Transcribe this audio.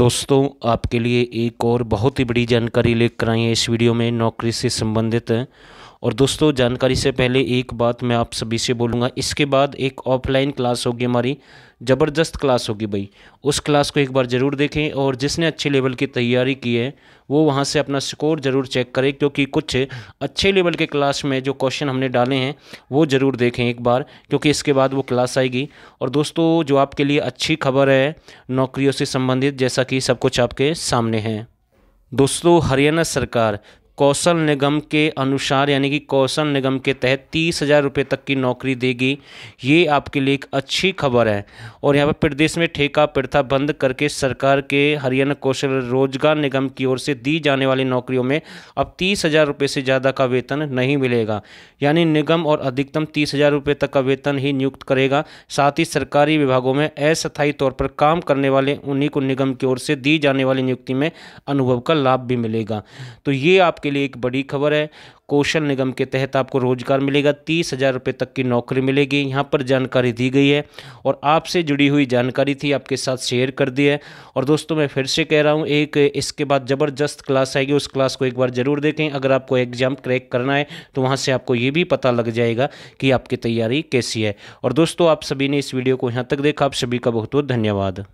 दोस्तों आपके लिए एक और बहुत ही बड़ी जानकारी लेकर आई हैं इस वीडियो में नौकरी से संबंधित और दोस्तों जानकारी से पहले एक बात मैं आप सभी से बोलूँगा इसके बाद एक ऑफलाइन क्लास होगी हमारी ज़बरदस्त क्लास होगी भाई उस क्लास को एक बार ज़रूर देखें और जिसने अच्छे लेवल की तैयारी की है वो वहाँ से अपना स्कोर ज़रूर चेक करें क्योंकि कुछ अच्छे लेवल के क्लास में जो क्वेश्चन हमने डाले हैं वो ज़रूर देखें एक बार क्योंकि इसके बाद वो क्लास आएगी और दोस्तों जो आपके लिए अच्छी खबर है नौकरियों से संबंधित जैसा कि सब कुछ आपके सामने हैं दोस्तों हरियाणा सरकार कौशल निगम के अनुसार यानी कि कौशल निगम के तहत तीस हज़ार रुपये तक की नौकरी देगी ये आपके लिए एक अच्छी खबर है और यहाँ पर प्रदेश में ठेका प्रथा बंद करके सरकार के हरियाणा कौशल रोजगार निगम की ओर से दी जाने वाली नौकरियों में अब तीस हज़ार रुपये से ज़्यादा का वेतन नहीं मिलेगा यानी निगम और अधिकतम तीस हज़ार रुपये तक का वेतन ही नियुक्त करेगा साथ ही सरकारी विभागों में अस्थायी तौर पर काम करने वाले उन्हीं को निगम की ओर से दी जाने वाली नियुक्ति में अनुभव का लाभ भी मिलेगा तो ये आप आपके लिए एक बड़ी खबर है कौशल निगम के तहत आपको रोजगार मिलेगा तीस हज़ार रुपये तक की नौकरी मिलेगी यहाँ पर जानकारी दी गई है और आपसे जुड़ी हुई जानकारी थी आपके साथ शेयर कर दी है और दोस्तों मैं फिर से कह रहा हूँ एक इसके बाद ज़बरदस्त क्लास आएगी उस क्लास को एक बार ज़रूर देखें अगर आपको एग्ज़ाम क्रैक करना है तो वहाँ से आपको ये भी पता लग जाएगा कि आपकी तैयारी कैसी है और दोस्तों आप सभी ने इस वीडियो को यहाँ तक देखा आप सभी का बहुत बहुत धन्यवाद